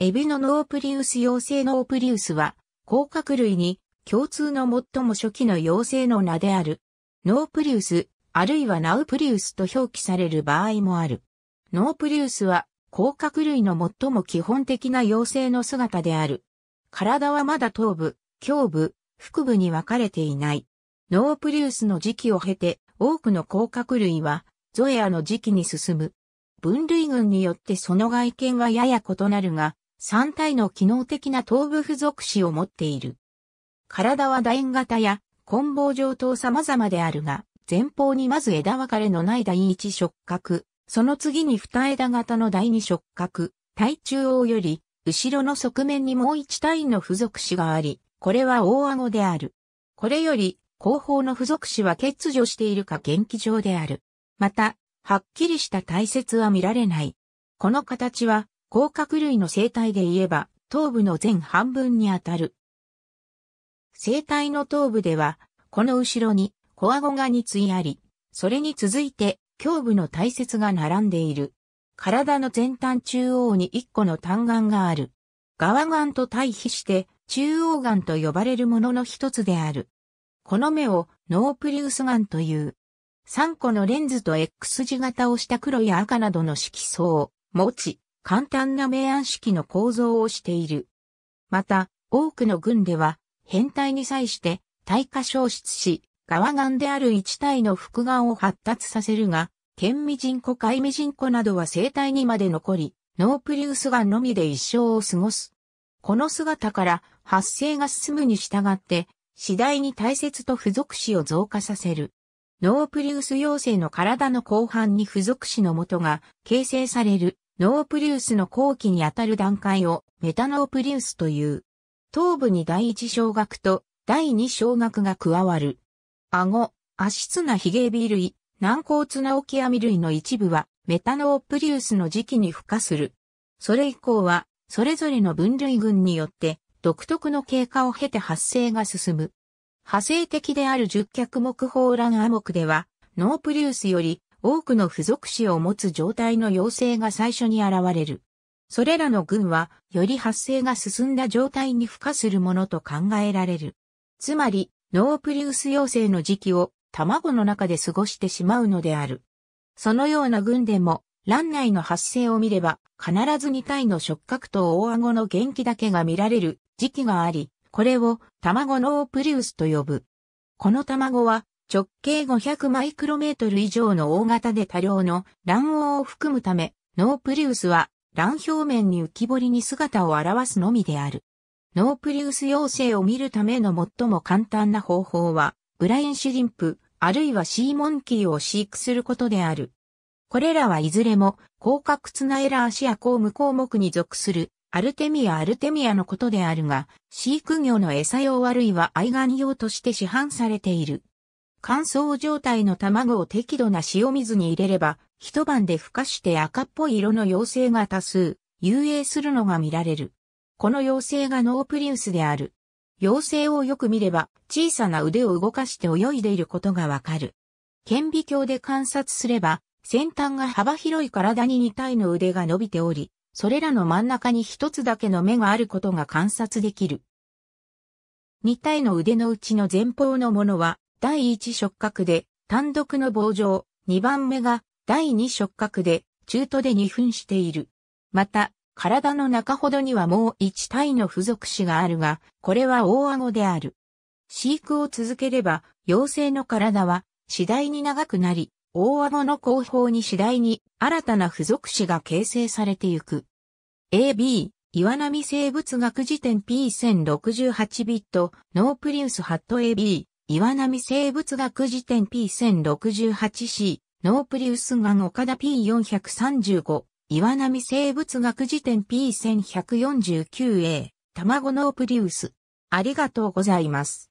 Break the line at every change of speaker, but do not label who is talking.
エビのノープリウス妖精ノープリウスは、甲殻類に共通の最も初期の妖精の名である。ノープリウス、あるいはナウプリウスと表記される場合もある。ノープリウスは、甲殻類の最も基本的な妖精の姿である。体はまだ頭部、胸部、腹部に分かれていない。ノープリウスの時期を経て、多くの甲殻類は、ゾエアの時期に進む。分類群によってその外見はやや異なるが、3体の機能的な頭部付属子を持っている。体は楕円型や棍棒状等様々であるが、前方にまず枝分かれのない第一触角、その次に二枝型の第二触角、体中央より、後ろの側面にもう一体の付属子があり、これは大顎である。これより、後方の付属子は欠如しているか元気状である。また、はっきりした体節は見られない。この形は、甲殻類の生態で言えば、頭部の前半分にあたる。生態の頭部では、この後ろにコアゴが2いあり、それに続いて胸部の大節が並んでいる。体の前端中央に1個の単眼がある。側眼と対比して中央眼と呼ばれるものの一つである。この目をノープリウス眼という。3個のレンズと X 字型をした黒や赤などの色相を持ち、簡単な明暗式の構造をしている。また、多くの軍では、変態に際して、対価消失し、側眼である一体の複眼を発達させるが、顕微人庫海未人庫などは生体にまで残り、ノープリウス眼のみで一生を過ごす。この姿から発生が進むに従って、次第に大切と付属子を増加させる。ノープリウス陽性の体の後半に付属子の元が形成されるノープリウスの後期にあたる段階をメタノープリウスという。頭部に第一小学と第二小学が加わる。顎、足つなナヒゲビ類、軟骨ナオキアミ類の一部はメタノープリウスの時期に付加する。それ以降は、それぞれの分類群によって独特の経過を経て発生が進む。派生的である十脚目法蘭亜目では、ノープリウスより多くの付属子を持つ状態の妖精が最初に現れる。それらの群は、より発生が進んだ状態に付加するものと考えられる。つまり、ノープリウス妖精の時期を卵の中で過ごしてしまうのである。そのような群でも、卵内の発生を見れば、必ず2体の触覚と大顎の元気だけが見られる時期があり、これを卵ノープリウスと呼ぶ。この卵は直径500マイクロメートル以上の大型で多量の卵黄を含むため、ノープリウスは卵表面に浮き彫りに姿を表すのみである。ノープリウス妖精を見るための最も簡単な方法は、ブラインシュリンプ、あるいはシーモンキーを飼育することである。これらはいずれも、広角ツナエラーシア項ム項目に属する、アルテミア・アルテミアのことであるが、飼育業の餌用あるいは愛玩用として市販されている。乾燥状態の卵を適度な塩水に入れれば、一晩で孵化して赤っぽい色の妖精が多数、遊泳するのが見られる。この妖精がノープリウスである。妖精をよく見れば、小さな腕を動かして泳いでいることがわかる。顕微鏡で観察すれば、先端が幅広い体に2体の腕が伸びており、それらの真ん中に一つだけの目があることが観察できる。2体の腕のうちの前方のものは第1触角で単独の棒状、2番目が第2触角で中途で2分している。また、体の中ほどにはもう1体の付属詞があるが、これは大顎である。飼育を続ければ、妖精の体は次第に長くなり、大顎の後方に次第に新たな付属詞が形成されてゆく。AB、岩波生物学辞典 P1068 ビット、ノープリウスハット AB、岩波生物学辞典 P1068C、ノープリウスガン岡田 P435、岩波生物学辞典 P1149A、卵ノープリウス。ありがとうございます。